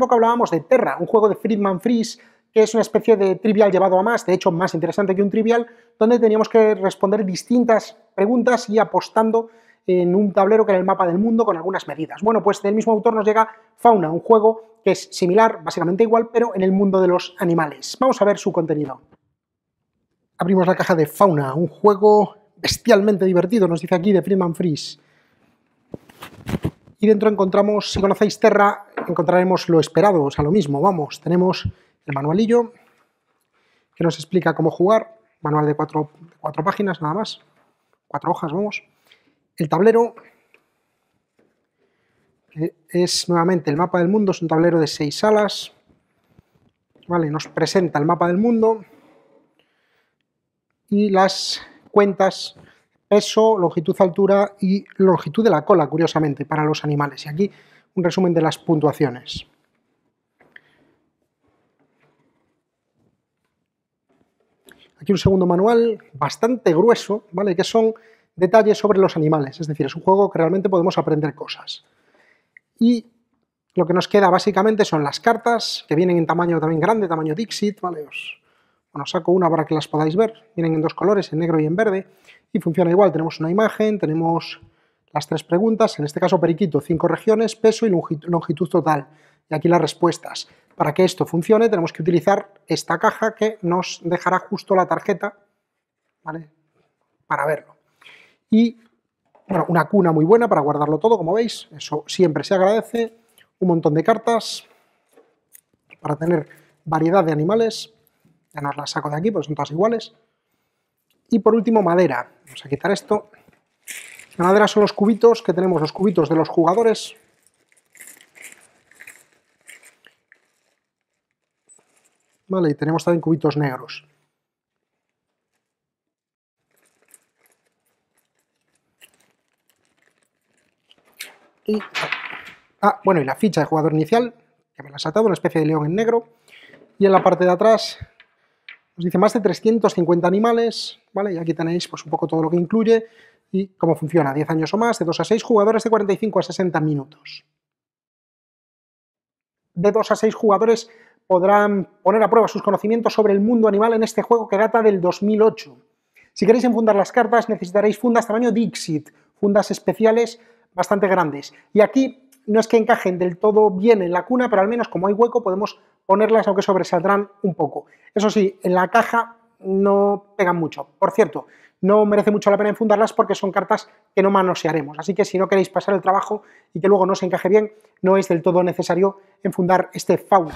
poco hablábamos de Terra, un juego de Friedman Freeze, que es una especie de trivial llevado a más, de hecho más interesante que un trivial, donde teníamos que responder distintas preguntas y apostando en un tablero que era el mapa del mundo con algunas medidas. Bueno, pues del mismo autor nos llega Fauna, un juego que es similar, básicamente igual, pero en el mundo de los animales. Vamos a ver su contenido. Abrimos la caja de Fauna, un juego bestialmente divertido, nos dice aquí de Friedman Freeze. Y dentro encontramos, si conocéis Terra, encontraremos lo esperado, o sea, lo mismo, vamos, tenemos el manualillo que nos explica cómo jugar, manual de cuatro, cuatro páginas nada más, cuatro hojas, vamos, el tablero, que es nuevamente el mapa del mundo, es un tablero de seis salas, ¿vale? Nos presenta el mapa del mundo y las cuentas peso, longitud, altura y longitud de la cola, curiosamente, para los animales. Y aquí un resumen de las puntuaciones. Aquí un segundo manual bastante grueso, ¿vale? Que son detalles sobre los animales, es decir, es un juego que realmente podemos aprender cosas. Y lo que nos queda básicamente son las cartas, que vienen en tamaño también grande, tamaño Dixit, ¿vale? Os, bueno, saco una para que las podáis ver, vienen en dos colores, en negro y en verde, y funciona igual, tenemos una imagen, tenemos las tres preguntas, en este caso periquito, cinco regiones, peso y longitud total. Y aquí las respuestas. Para que esto funcione tenemos que utilizar esta caja que nos dejará justo la tarjeta ¿vale? para verlo. Y una cuna muy buena para guardarlo todo, como veis, eso siempre se agradece. Un montón de cartas para tener variedad de animales. Ya nos las saco de aquí porque son todas iguales. Y por último madera. Vamos a quitar esto la madera son los cubitos que tenemos, los cubitos de los jugadores. Vale, y tenemos también cubitos negros. Y, ah, bueno, y la ficha de jugador inicial, que me la ha saltado, una especie de león en negro. Y en la parte de atrás nos dice más de 350 animales, ¿vale? Y aquí tenéis pues un poco todo lo que incluye y cómo funciona, 10 años o más, de 2 a 6 jugadores, de 45 a 60 minutos. De 2 a 6 jugadores podrán poner a prueba sus conocimientos sobre el mundo animal en este juego que data del 2008. Si queréis enfundar las cartas necesitaréis fundas tamaño Dixit, fundas especiales bastante grandes. Y aquí no es que encajen del todo bien en la cuna, pero al menos como hay hueco podemos ponerlas aunque sobresaldrán un poco. Eso sí, en la caja no pegan mucho. Por cierto, no merece mucho la pena enfundarlas porque son cartas que no manosearemos. Así que si no queréis pasar el trabajo y que luego no se encaje bien, no es del todo necesario enfundar este fauna.